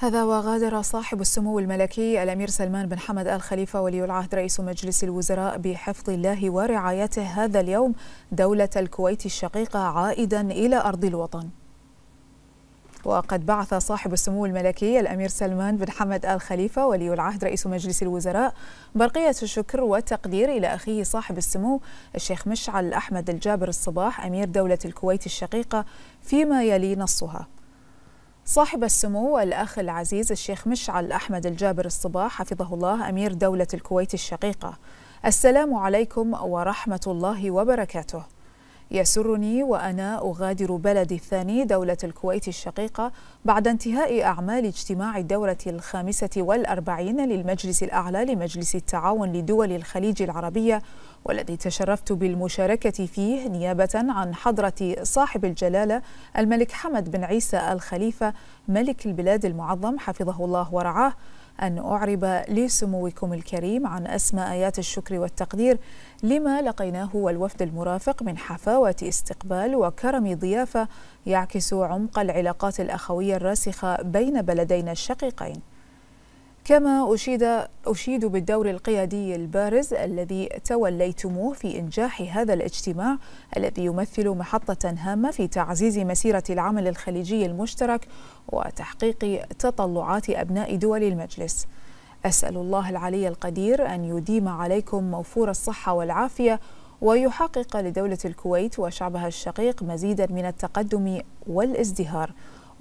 هذا وغادر صاحب السمو الملكي الأمير سلمان بن حمد آل خليفة ولي العهد رئيس مجلس الوزراء بحفظ الله ورعايته هذا اليوم دولة الكويت الشقيقة عائدا إلى أرض الوطن وقد بعث صاحب السمو الملكي الأمير سلمان بن حمد آل خليفة ولي العهد رئيس مجلس الوزراء برقية الشكر والتقدير إلى أخيه صاحب السمو الشيخ مشعل أحمد الجابر الصباح أمير دولة الكويت الشقيقة فيما يلي نصها صاحب السمو الأخ العزيز الشيخ مشعل أحمد الجابر الصباح حفظه الله أمير دولة الكويت الشقيقة السلام عليكم ورحمة الله وبركاته يسرني وأنا أغادر بلدي الثاني دولة الكويت الشقيقة بعد انتهاء أعمال اجتماع الدورة الخامسة والأربعين للمجلس الأعلى لمجلس التعاون لدول الخليج العربية والذي تشرفت بالمشاركة فيه نيابة عن حضرة صاحب الجلالة الملك حمد بن عيسى الخليفة ملك البلاد المعظم حفظه الله ورعاه أن أعرب لسموكم الكريم عن أسمى آيات الشكر والتقدير لما لقيناه والوفد المرافق من حفاوة استقبال وكرم ضيافة يعكس عمق العلاقات الأخوية الراسخة بين بلدينا الشقيقين كما أشيد, أشيد بالدور القيادي البارز الذي توليتموه في إنجاح هذا الاجتماع الذي يمثل محطة هامة في تعزيز مسيرة العمل الخليجي المشترك وتحقيق تطلعات أبناء دول المجلس أسأل الله العلي القدير أن يديم عليكم موفور الصحة والعافية ويحقق لدولة الكويت وشعبها الشقيق مزيدا من التقدم والازدهار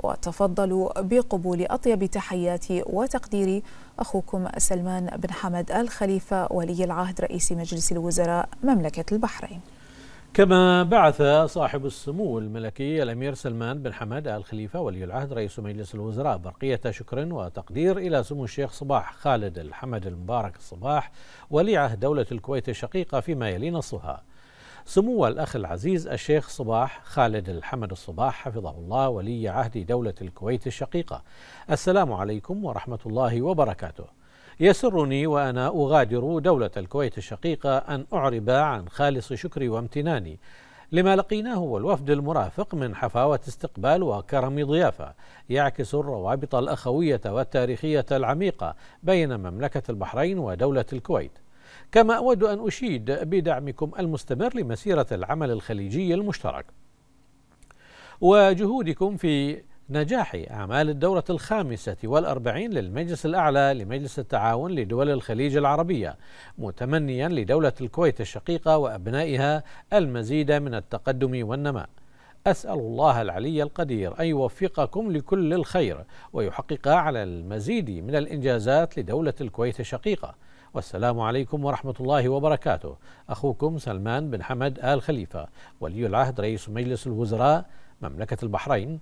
وتفضلوا بقبول أطيب تحياتي وتقديري أخوكم سلمان بن حمد الخليفة ولي العهد رئيس مجلس الوزراء مملكة البحرين كما بعث صاحب السمو الملكي الأمير سلمان بن حمد الخليفة ولي العهد رئيس مجلس الوزراء برقية شكر وتقدير إلى سمو الشيخ صباح خالد الحمد المبارك الصباح ولي عهد دولة الكويت الشقيقة فيما يلي نصها سمو الأخ العزيز الشيخ صباح خالد الحمد الصباح حفظه الله ولي عهد دولة الكويت الشقيقة السلام عليكم ورحمة الله وبركاته يسرني وأنا أغادر دولة الكويت الشقيقة أن أعرب عن خالص شكري وامتناني لما لقيناه والوفد المرافق من حفاوة استقبال وكرم ضيافة يعكس الروابط الأخوية والتاريخية العميقة بين مملكة البحرين ودولة الكويت كما أود أن أشيد بدعمكم المستمر لمسيرة العمل الخليجي المشترك وجهودكم في نجاح أعمال الدورة الخامسة والأربعين للمجلس الأعلى لمجلس التعاون لدول الخليج العربية متمنيا لدولة الكويت الشقيقة وأبنائها المزيد من التقدم والنماء أسأل الله العلي القدير أن يوفقكم لكل الخير ويحقق على المزيد من الإنجازات لدولة الكويت الشقيقة والسلام عليكم ورحمة الله وبركاته أخوكم سلمان بن حمد آل خليفة ولي العهد رئيس مجلس الوزراء مملكة البحرين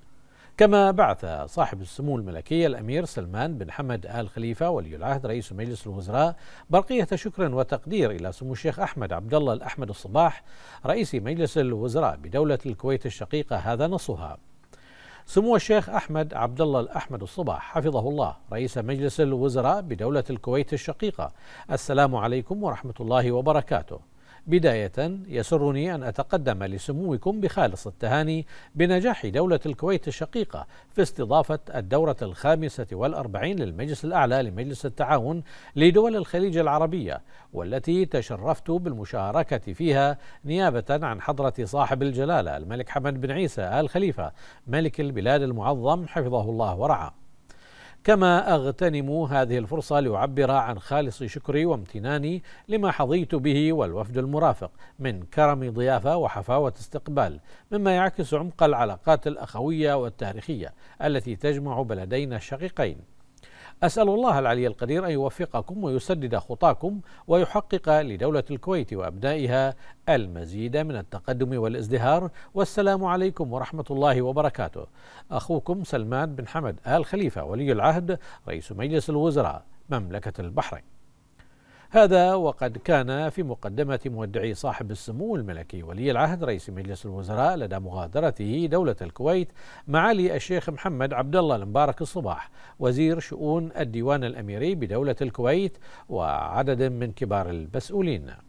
كما بعث صاحب السمو الملكي الأمير سلمان بن حمد آل خليفة ولي العهد رئيس مجلس الوزراء برقية شكر وتقدير إلى سمو الشيخ أحمد عبد الله الأحمد الصباح رئيس مجلس الوزراء بدولة الكويت الشقيقة هذا نصها سمو الشيخ أحمد عبد الله الأحمد الصباح حفظه الله رئيس مجلس الوزراء بدولة الكويت الشقيقة السلام عليكم ورحمة الله وبركاته بداية يسرني أن أتقدم لسموكم بخالص التهاني بنجاح دولة الكويت الشقيقة في استضافة الدورة الخامسة والأربعين للمجلس الأعلى لمجلس التعاون لدول الخليج العربية والتي تشرفت بالمشاركة فيها نيابة عن حضرة صاحب الجلالة الملك حمد بن عيسى آل خليفة ملك البلاد المعظم حفظه الله ورعاه كما أغتنم هذه الفرصة لأعبر عن خالص شكري وامتناني لما حظيت به والوفد المرافق من كرم ضيافة وحفاوة استقبال مما يعكس عمق العلاقات الأخوية والتاريخية التي تجمع بلدينا الشقيقين أسأل الله العلي القدير أن يوفقكم ويسدد خطاكم ويحقق لدولة الكويت وأبنائها المزيد من التقدم والازدهار والسلام عليكم ورحمة الله وبركاته أخوكم سلمان بن حمد آل خليفة ولي العهد رئيس مجلس الوزراء مملكة البحرين هذا وقد كان في مقدمة مودعي صاحب السمو الملكي ولي العهد رئيس مجلس الوزراء لدى مغادرته دولة الكويت معالي الشيخ محمد عبد الله المبارك الصباح وزير شؤون الديوان الأميري بدولة الكويت وعدد من كبار المسؤولين